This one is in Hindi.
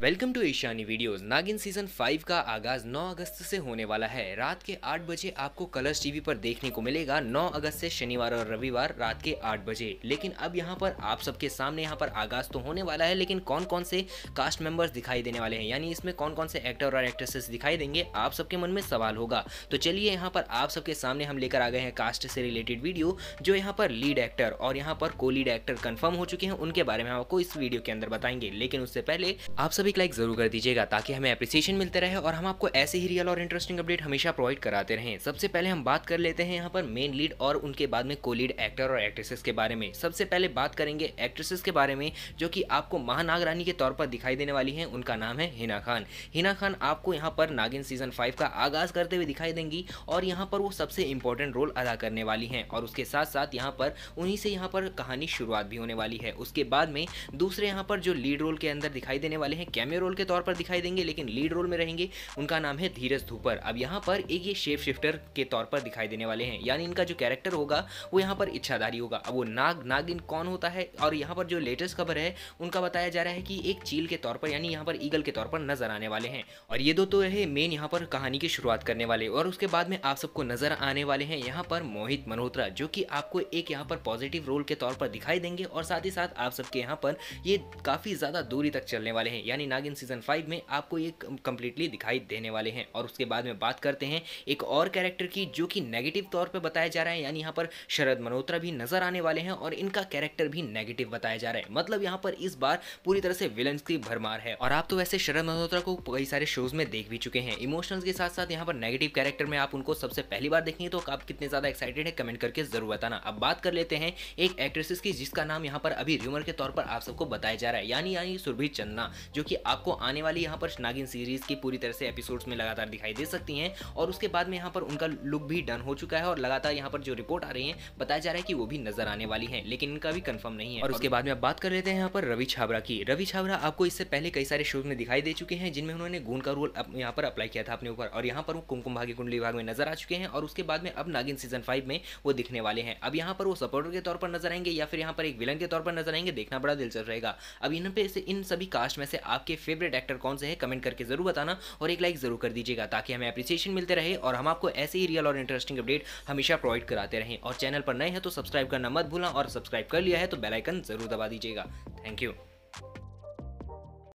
welcome to Ishani videos Naagin season 5 का आगाज 9 अगस्त से होने वाला है रात के 8 बजे आपको कलर्स टीवी पर देखने को मिलेगा 9 अगस्त से शनिवार और रविवार रात के 8 बजे लेकिन अब यहाँ पर आप सबके सामने यहाँ पर आगाज तो होने वाला है लेकिन कौन कौन से कास्ट मेंबर्स दिखाई देने वाले हैं यानी इसमें कौन कौन से एक्टर और एक्ट्रेसेस दिखाई देंगे आप सबके मन में सवाल होगा तो चलिए यहाँ पर आप सबके सामने हम लेकर आ गए हैं कास्ट से रिलेटेड वीडियो जो यहाँ पर लीड एक्टर और यहाँ पर को लीड एक्टर कन्फर्म हो चुके हैं उनके बारे में आपको इस वीडियो के अंदर बताएंगे लेकिन उससे पहले आप सभी एक लाइक जरूर कर दीजिएगा ताकि हमें अप्रिसिएशन मिलते रहे और हम आपको ऐसे ही रियल और इंटरेस्टिंग अपडेट हमेशा प्रोवाइड कराते रहें सबसे पहले हम बात कर लेते हैं यहाँ पर मेन लीड और उनके बाद में को लीड एक्टर और एक्ट्रेसेस के बारे में सबसे पहले बात करेंगे एक्ट्रेसेस के बारे में जो कि आपको महानाग रानी के तौर पर दिखाई देने वाली है उनका नाम है हिना खान हिना खान आपको यहाँ पर नागिन सीजन फाइव का आगाज करते हुए दिखाई देंगी और यहाँ पर वो सबसे इंपॉर्टेंट रोल अदा करने वाली हैं और उसके साथ साथ यहाँ पर उन्हीं से यहाँ पर कहानी शुरुआत भी होने वाली है उसके बाद में दूसरे यहाँ पर जो लीड रोल के अंदर दिखाई देने वाले हैं कैमियो रोल के तौर पर दिखाई देंगे लेकिन लीड रोल में रहेंगे उनका नाम है धीरज धूपर अब यहाँ पर एक ये शेप शिफ्टर के तौर पर दिखाई देने वाले हैं यानी इनका जो कैरेक्टर होगा वो यहाँ पर इच्छाधारी होगा अब वो नाग नागिन कौन होता है और यहाँ पर जो लेटेस्ट खबर है उनका बताया जा रहा है कि एक चील के तौर पर यानी यहाँ पर ईगल के तौर पर नजर आने वाले हैं और ये दो तो है मेन यहाँ पर कहानी की शुरुआत करने वाले और उसके बाद में आप सबको नजर आने वाले हैं यहाँ पर मोहित मल्होत्रा जो कि आपको एक यहाँ पर पॉजिटिव रोल के तौर पर दिखाई देंगे और साथ ही साथ आप सबके यहाँ पर ये काफी ज्यादा दूरी तक चलने वाले हैं यानी यानी नागिन सीजन फाइव में आपको ये कम्प्लीटली दिखाई देने वाले हैं और उसके बाद में बात करते हैं एक और कैरेक्टर की जो कि नेगेटिव तौर पर बताया जा रहा है यानी यहाँ पर शरद मल्होत्रा भी नजर आने वाले हैं और इनका कैरेक्टर भी नेगेटिव बताया जा रहा है मतलब यहाँ पर इस बार पूरी तरह से विलन की भरमार है और आप तो वैसे शरद मल्होत्रा को कई सारे शोज में देख भी चुके हैं इमोशनल के साथ साथ यहाँ पर नेगेटिव कैरेक्टर में आप उनको सबसे पहली बार देखेंगे तो आप कितने ज्यादा एक्साइटेड है कमेंट करके जरूर बताना अब बात कर लेते हैं एक एक्ट्रेसेस की जिसका नाम यहाँ पर अभी रूमर के तौर पर आप सबको बताया जा रहा है यानी यानी सुरभि चन्ना जो कि कि आपको आने वाली यहाँ पर नागिन सीरीज की पूरी तरह से एपिसोड्स में लगातार दिखाई दे सकती हैं और उसके बाद में यहाँ पर उनका लुक भी डन हो चुका है और लगातार यहाँ पर जो रिपोर्ट आ रही है बताया जा रहा है कि वो भी नजर आने वाली है लेकिन इनका भी कन्फर्म नहीं है और उसके बाद में बात कर लेते हैं यहाँ पर रवि छाबरा की रवि छाबरा आपको इससे पहले कई सारे शोज में दिखाई दे चुके हैं जिनमें उन्होंने गुण का रोल यहाँ पर अप्लाई किया था अपने ऊपर और यहाँ पर वो कुमकुम भाग्य कुंडली भाग में नजर आ चुके हैं और उसके बाद में अब नागिन सीजन फाइव में वो दिखने वाले हैं अब यहाँ पर वो सपोर्टर के तौर पर नजर आएंगे या फिर यहाँ पर एक विलन के तौर पर नजर आएंगे देखना बड़ा दिलचस्प रहेगा अब इन पे इन सभी कास्ट में से आप आपके फेवरेट एक्टर कौन से हैं कमेंट करके जरूर बताना और एक लाइक जरूर कर दीजिएगा ताकि हमें अप्रिसिएशन मिलते रहे और हम आपको ऐसे ही रियल और इंटरेस्टिंग अपडेट हमेशा प्रोवाइड कराते रहें और चैनल पर नए हैं तो सब्सक्राइब करना मत भूलना और सब्सक्राइब कर लिया है तो बेलाइकन जरूर दबा दीजिएगा थैंक यू